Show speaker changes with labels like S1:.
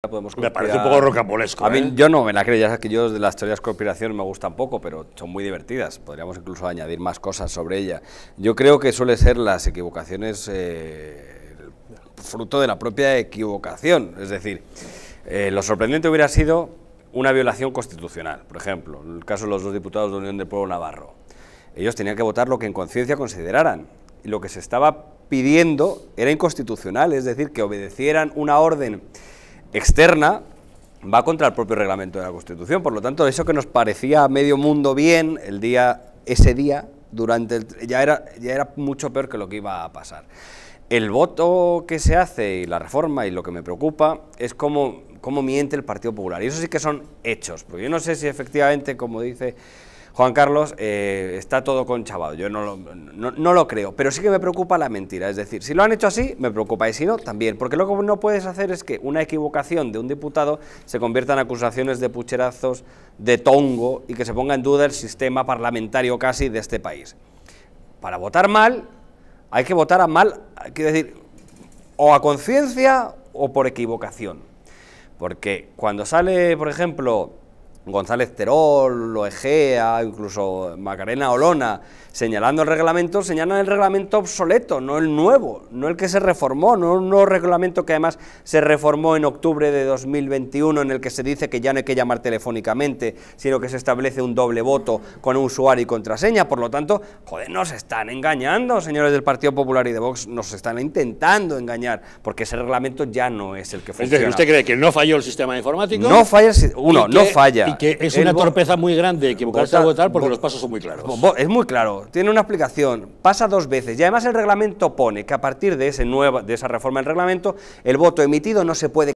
S1: Podemos me parece un poco rocambolesco. A mí, ¿eh? Yo no me la creo, ya sabes que yo de las teorías de conspiración me gustan poco, pero son muy divertidas. Podríamos incluso añadir más cosas sobre ella. Yo creo que suele ser las equivocaciones eh, fruto de la propia equivocación. Es decir, eh, lo sorprendente hubiera sido una violación constitucional, por ejemplo, en el caso de los dos diputados de Unión del Pueblo Navarro. Ellos tenían que votar lo que en conciencia consideraran. Y lo que se estaba pidiendo era inconstitucional, es decir, que obedecieran una orden externa va contra el propio reglamento de la Constitución. Por lo tanto, eso que nos parecía medio mundo bien el día, ese día, durante el, ya, era, ya era mucho peor que lo que iba a pasar. El voto que se hace y la reforma y lo que me preocupa es cómo, cómo miente el Partido Popular. Y eso sí que son hechos, porque yo no sé si efectivamente, como dice Juan Carlos eh, está todo conchavado, yo no lo, no lo creo, pero sí que me preocupa la mentira, es decir, si lo han hecho así, me preocupa, y si no, también, porque lo que no puedes hacer es que una equivocación de un diputado se convierta en acusaciones de pucherazos, de tongo, y que se ponga en duda el sistema parlamentario casi de este país. Para votar mal, hay que votar a mal, quiero decir, o a conciencia o por equivocación. Porque cuando sale, por ejemplo, González Terol, Loegea, incluso Macarena Olona, señalando el reglamento, señalan el reglamento obsoleto, no el nuevo, no el que se reformó, no un nuevo reglamento que además se reformó en octubre de 2021 en el que se dice que ya no hay que llamar telefónicamente, sino que se establece un doble voto con usuario y contraseña, por lo tanto, joder, nos están engañando, señores del Partido Popular y de Vox, nos están intentando engañar, porque ese reglamento ya no es el que funciona. ¿usted cree que no falló el sistema informático? No falla, uno, no falla que es una torpeza muy grande equivocarse vota, a votar porque los pasos son muy claros. Es muy claro, tiene una explicación, pasa dos veces y además el reglamento pone que a partir de, ese nueva, de esa reforma del reglamento el voto emitido no se puede